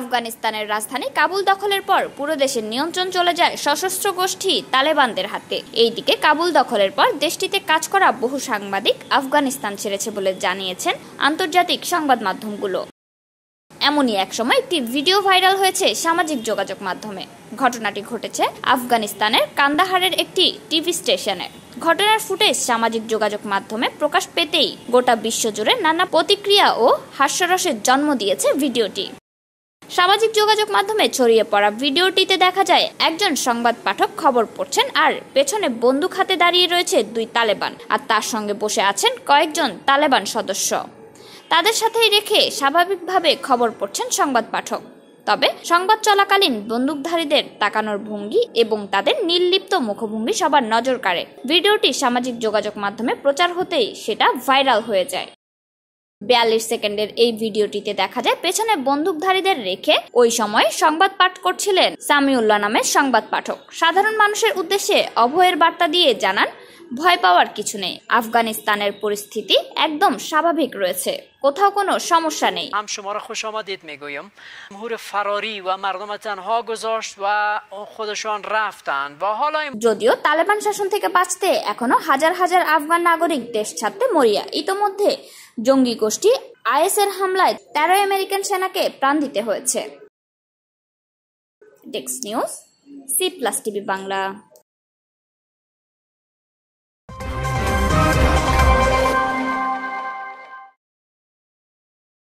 আফগানিস্তানের রাজধানী কাবুল দখলের পর পুরো দেশের নিয়ন্ত্রণ চলে যায় সশস্ত্র গোষ্ঠী তালেবানদের হাতে এইদিকে কাবুল দখলের পর দেশটিতে কাজ করা বহু সাংবাদিক আফগানিস্তান ছেড়েছে বলে জানিয়েছেন আন্তর্জাতিক সংবাদ মাধ্যমগুলো এমনই এক সময় একটি ভিডিও ভাইরাল হয়েছে সামাজিক যোগাযোগ মাধ্যমে ঘটনাটি ঘটেছে আফগানিস্তানের কান্দাহারের একটি টিভি স্টেশনে ঘটনার ফুটেজ সামাজিক যোগাযোগ মাধ্যমে প্রকাশ পেতেই গোটা বিশ্বজুড়ে নানা প্রতিক্রিয়া ও হাস্যরসের জন্ম দিয়েছে ভিডিওটি সামাজিক যোগাযোগ মাধ্যমে ছড়িয়ে পড়া ভিডিওটিতে দেখা যায় একজন সংবাদ পাঠক খবর পড়ছেন আর পেছনে বন্দুক হাতে দাঁড়িয়ে রয়েছে দুই তালেবান আর তার সঙ্গে বসে আছেন কয়েকজন তালেবান সদস্য তাদের সাথেই রেখে স্বাভাবিকভাবে খবর পড়ছেন সংবাদ পাঠক তবে সংবাদ চলাকালীন বন্দুকধারীদের তাকানোর ভঙ্গি এবং তাদের নির্লিপ্ত মুখভঙ্গি সবার নজর কাড়ে ভিডিওটি সামাজিক যোগাযোগ মাধ্যমে প্রচার হতেই সেটা ভাইরাল হয়ে যায় বিয়াল্লিশ সেকেন্ডের এই ভিডিওটিতে দেখা যায় পেছনে বন্দুকধারীদের রেখে ওই সময় সংবাদ পাঠ করছিলেন সামিউল্লাহ নামের সংবাদ পাঠক সাধারণ মানুষের উদ্দেশ্যে অভয়ের বার্তা দিয়ে জানান ভয় পাওয়ার কিছু নেই আফগানিস্তানের পরিস্থিতি একদম স্বাভাবিক রয়েছে কোথাও কোনো সমস্যা নেই هم شما را خوش آمدید میگویم جمهور فراری و مردم تنها گذاشت و যদিও তালেবান শাসন থেকে বাঁচতে এখনো হাজার হাজার আফগান নাগরিক দেশ ছাড়তে মরিয়া ইতোমধ্যে জঙ্গি গোষ্ঠী আইএসের হামলায় তেরো আমেরিকান সেনাকে প্রাণ দিতে হয়েছে ডেক্স news C plus TV Bangla